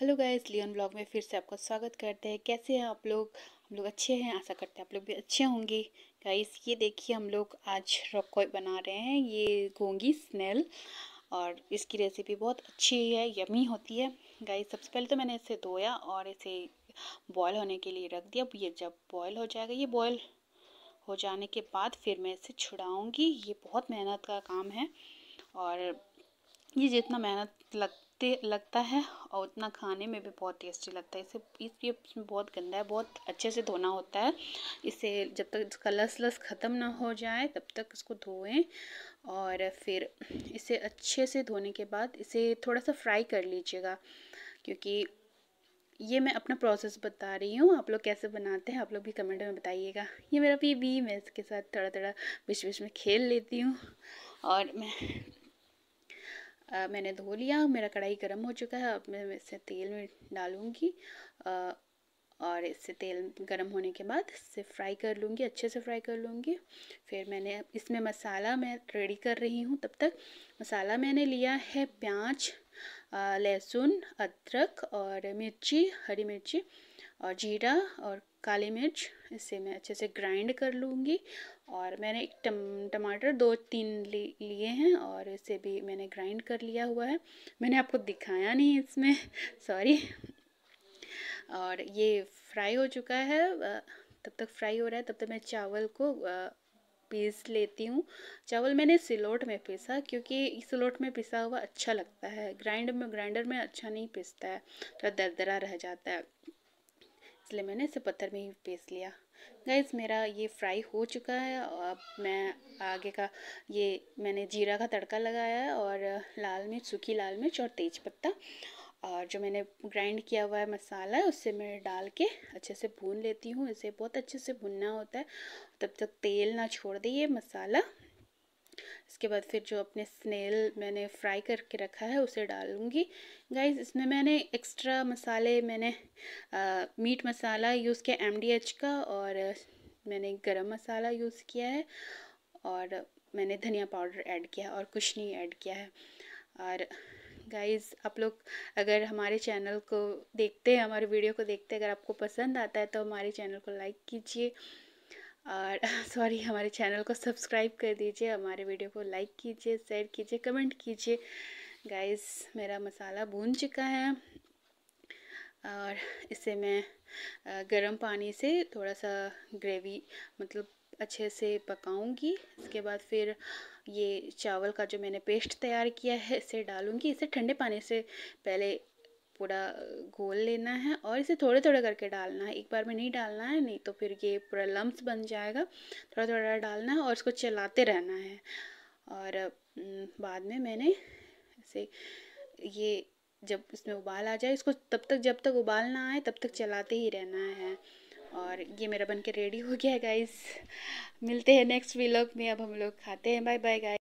hello guys Leone blog में फिर से आपका स्वागत करते हैं कैसे हैं आप लोग हम लोग अच्छे हैं आशा करते हैं आप लोग भी अच्छे होंगे गाइस ये देखिए हम लोग आज रकोई बना रहे हैं ये घोंगी स्नेल और इसकी रेसिपी बहुत अच्छी है यमी होती है गाइस सबसे पहले तो मैंने इसे धोया और इसे बॉयल होने के लिए रख दिया ये जब बॉयल हो जाएगा ये बॉयल हो जाने के बाद फिर मैं इसे छुड़ाऊँगी ये बहुत मेहनत का काम है और ये जितना मेहनत लग ते लगता है और उतना खाने में भी बहुत टेस्टी लगता है इसे इस ये बहुत गंदा है बहुत अच्छे से धोना होता है इसे जब तक इसका लस लस ख़त्म ना हो जाए तब तक इसको धोएं और फिर इसे अच्छे से धोने के बाद इसे थोड़ा सा फ्राई कर लीजिएगा क्योंकि ये मैं अपना प्रोसेस बता रही हूँ आप लोग कैसे बनाते हैं आप लोग भी कमेंट में बताइएगा ये मेरा पी भी मैं इसके साथ थोड़ा थोड़ा विश बीच में खेल लेती हूँ और मैं आ, मैंने धो लिया मेरा कढ़ाई गर्म हो चुका है अब मैं इसे तेल में डालूँगी और इससे तेल गर्म होने के बाद इसे फ्राई कर लूँगी अच्छे से फ्राई कर लूँगी फिर मैंने इसमें मसाला मैं रेडी कर रही हूँ तब तक मसाला मैंने लिया है प्याज लहसुन अदरक और मिर्ची हरी मिर्ची और जीरा और काली मिर्च इसे मैं अच्छे से ग्राइंड कर लूँगी और मैंने एक टम टमाटर दो तीन लिए हैं और इसे भी मैंने ग्राइंड कर लिया हुआ है मैंने आपको दिखाया नहीं इसमें सॉरी और ये फ्राई हो चुका है तब तक फ्राई हो रहा है तब तक मैं चावल को पीस लेती हूँ चावल मैंने सिलोट में पीसा क्योंकि सिलोट में पिसा हुआ अच्छा लगता है ग्राइंड में ग्राइंडर में अच्छा नहीं पिसता है थोड़ा तो दरदरा रह जाता है इसलिए मैंने इसे पत्थर में ही पेस लिया गैस मेरा ये फ्राई हो चुका है अब मैं आगे का ये मैंने जीरा का तड़का लगाया है और लाल मिर्च सूखी लाल मिर्च और तेज पत्ता और जो मैंने ग्राइंड किया हुआ है मसाला है उससे मैं डाल के अच्छे से भून लेती हूँ इसे बहुत अच्छे से भुनना होता है तब तक तेल ना छोड़ दे ये मसाला इसके बाद फिर जो अपने स्नेल मैंने फ्राई करके रखा है उसे डालूँगी गाइस इसमें मैंने एक्स्ट्रा मसाले मैंने आ, मीट मसाला यूज़ किया एम का और मैंने गरम मसाला यूज़ किया है और मैंने धनिया पाउडर ऐड किया है और कुछ नहीं ऐड किया है और गाइज़ आप लोग अगर हमारे चैनल को देखते हैं हमारे वीडियो को देखते हैं अगर आपको पसंद आता है तो हमारे चैनल को लाइक कीजिए और सॉरी हमारे चैनल को सब्सक्राइब कर दीजिए हमारे वीडियो को लाइक कीजिए शेयर कीजिए कमेंट कीजिए गाइस मेरा मसाला भून चुका है और इसे मैं गरम पानी से थोड़ा सा ग्रेवी मतलब अच्छे से पकाऊंगी इसके बाद फिर ये चावल का जो मैंने पेस्ट तैयार किया है इसे डालूंगी इसे ठंडे पानी से पहले पूरा घोल लेना है और इसे थोड़े थोड़े करके डालना है एक बार में नहीं डालना है नहीं तो फिर ये पूरा लम्ब बन जाएगा थोड़ा थोड़ा डालना है और इसको चलाते रहना है और बाद में मैंने इसे ये जब इसमें उबाल आ जाए इसको तब तक जब तक उबाल ना आए तब तक चलाते ही रहना है और ये मेरा बनके रेडी हो गया है गाइस मिलते हैं नेक्स्ट व्लॉग में अब हम लोग खाते हैं बाय बाय गाइस